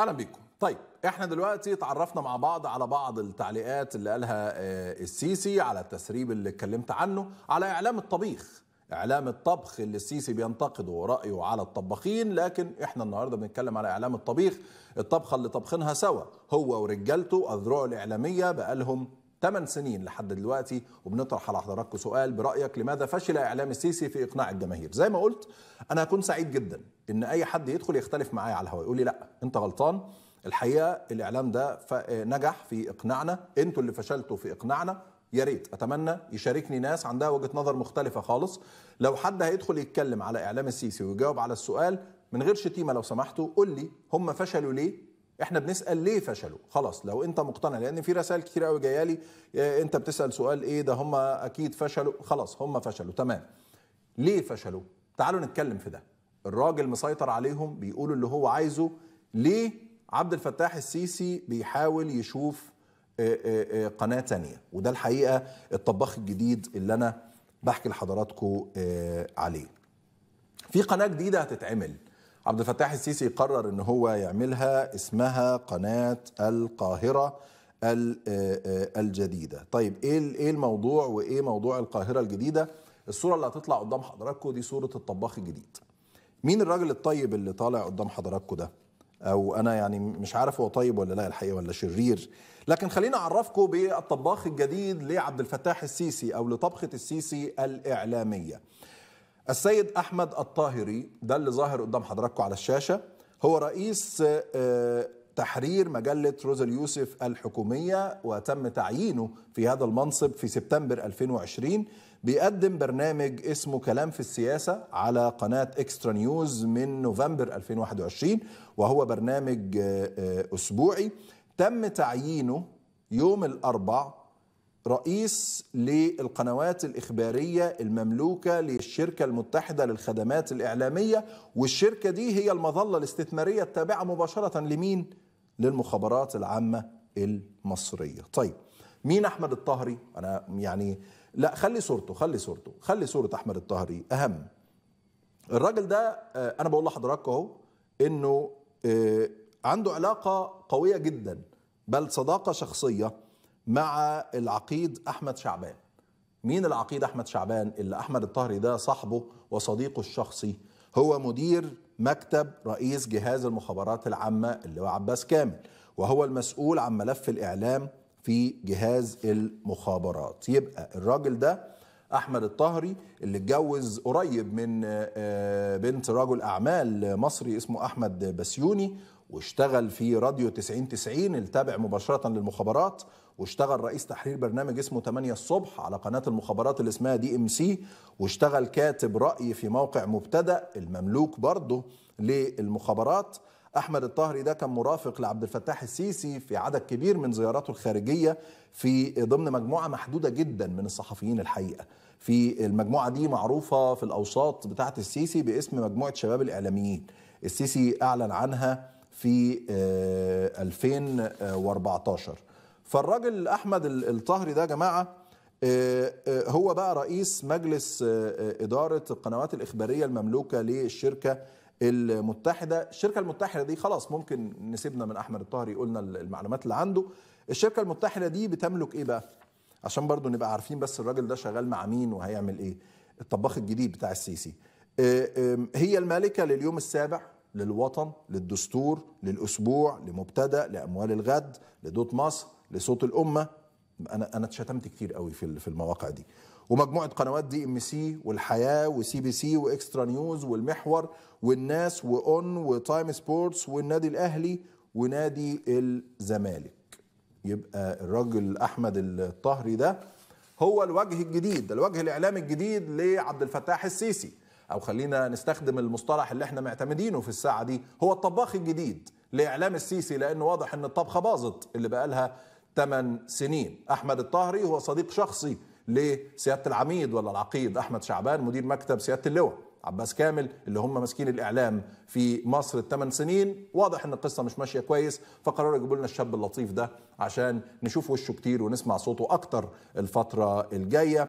اهلا بيكم طيب احنا دلوقتي تعرفنا مع بعض على بعض التعليقات اللي قالها آه، السيسي على التسريب اللي اتكلمت عنه على اعلام الطبيخ اعلام الطبخ اللي السيسي بينتقده ورايه على الطباخين لكن احنا النهارده بنتكلم على اعلام الطبيخ الطبخه اللي طبخينها سوا هو ورجالته الذروع الاعلاميه بقالهم 8 سنين لحد دلوقتي وبنطرح على حضراتكم سؤال برأيك لماذا فشل إعلام السيسي في إقناع الجماهير زي ما قلت أنا هكون سعيد جدا إن أي حد يدخل يختلف معايا على الهواء يقول لي لا أنت غلطان الحقيقة الإعلام ده نجح في إقناعنا أنتوا اللي فشلتوا في إقناعنا يا ريت اتمنى يشاركني ناس عندها وجهه نظر مختلفه خالص لو حد هيدخل يتكلم على اعلام السيسي ويجاوب على السؤال من غير شتيمه لو سمحتوا قول لي هم فشلوا ليه احنا بنسال ليه فشلوا خلاص لو انت مقتنع لان في رسائل كتير قوي جايه لي اه، انت بتسال سؤال ايه ده هم اكيد فشلوا خلاص هم فشلوا تمام ليه فشلوا تعالوا نتكلم في ده الراجل مسيطر عليهم بيقولوا اللي هو عايزه ليه عبد الفتاح السيسي بيحاول يشوف اه، اه، قناة تانية وده الحقيقة الطباخ الجديد اللي أنا بحكي لحضراتكم عليه في قناة جديدة هتتعمل عبد الفتاح السيسي قرر ان هو يعملها اسمها قناه القاهره آه، آه، الجديده طيب ايه ايه الموضوع وايه موضوع القاهره الجديده الصوره اللي هتطلع قدام حضراتكم دي صوره الطباخ الجديد مين الراجل الطيب اللي طالع قدام حضراتكم ده او انا يعني مش عارف هو طيب ولا لا الحقيقه ولا شرير لكن خلينا اعرفكم بالطباخ الجديد لعبد الفتاح السيسي او لطبخه السيسي الاعلاميه السيد احمد الطاهري ده اللي ظاهر قدام حضراتكم على الشاشه هو رئيس آه، تحرير مجله روز اليوسف الحكوميه وتم تعيينه في هذا المنصب في سبتمبر 2020 بيقدم برنامج اسمه كلام في السياسه على قناه اكسترا نيوز من نوفمبر 2021 وهو برنامج آه، آه، اسبوعي تم تعيينه يوم الاربعاء رئيس للقنوات الإخبارية المملوكة للشركة المتحدة للخدمات الإعلامية والشركة دي هي المظلة الاستثمارية التابعة مباشرة لمين؟ للمخابرات العامة المصرية طيب مين أحمد الطهري؟ أنا يعني لا خلي صورته خلي صورته خلي صورة أحمد الطهري أهم الراجل ده آه، أنا بقول لحضراتكم أهو إنه آه، عنده علاقة قوية جدا بل صداقة شخصية مع العقيد احمد شعبان مين العقيد احمد شعبان اللي احمد الطهري ده صاحبه وصديقه الشخصي هو مدير مكتب رئيس جهاز المخابرات العامه اللي هو عباس كامل وهو المسؤول عن ملف الاعلام في جهاز المخابرات يبقى الراجل ده احمد الطهري اللي اتجوز قريب من آه، بنت رجل اعمال مصري اسمه احمد بسيوني واشتغل في راديو 90 90 التابع مباشرة للمخابرات واشتغل رئيس تحرير برنامج اسمه 8 الصبح على قناة المخابرات اللي اسمها دي ام سي واشتغل كاتب رأي في موقع مبتدأ المملوك برضه للمخابرات احمد الطهري ده كان مرافق لعبد الفتاح السيسي في عدد كبير من زياراته الخارجيه في ضمن مجموعه محدوده جدا من الصحفيين الحقيقه في المجموعه دي معروفه في الاوساط بتاعه السيسي باسم مجموعه شباب الاعلاميين السيسي اعلن عنها في 2014 آه، فالراجل احمد الطهري ده يا جماعه آه، آه، هو بقى رئيس مجلس اداره القنوات الاخباريه المملوكه للشركه المتحده الشركه المتحده دي خلاص ممكن نسيبنا من احمد الطهري قلنا المعلومات اللي عنده الشركه المتحده دي بتملك ايه بقى عشان برضو نبقى عارفين بس الراجل ده شغال مع مين وهيعمل ايه الطباخ الجديد بتاع السيسي هي المالكه لليوم السابع للوطن للدستور للأسبوع لمبتدأ لأموال الغد لدوت مصر لصوت الأمة أنا أنا اتشتمت كتير قوي في في المواقع دي ومجموعة قنوات دي ام سي والحياة وسي بي سي واكسترا نيوز والمحور والناس واون وتايم سبورتس والنادي الأهلي ونادي الزمالك يبقى الراجل أحمد الطهري ده هو الوجه الجديد الوجه الإعلامي الجديد لعبد الفتاح السيسي او خلينا نستخدم المصطلح اللي احنا معتمدينه في الساعه دي هو الطباخ الجديد لاعلام السيسي لانه واضح ان الطبخه باظت اللي بقى لها 8 سنين احمد الطاهري هو صديق شخصي لسياده العميد ولا العقيد احمد شعبان مدير مكتب سياده اللواء عباس كامل اللي هم ماسكين الاعلام في مصر الثمان سنين واضح ان القصه مش ماشيه كويس فقرروا يجيبوا لنا الشاب اللطيف ده عشان نشوف وشه كتير ونسمع صوته اكتر الفتره الجايه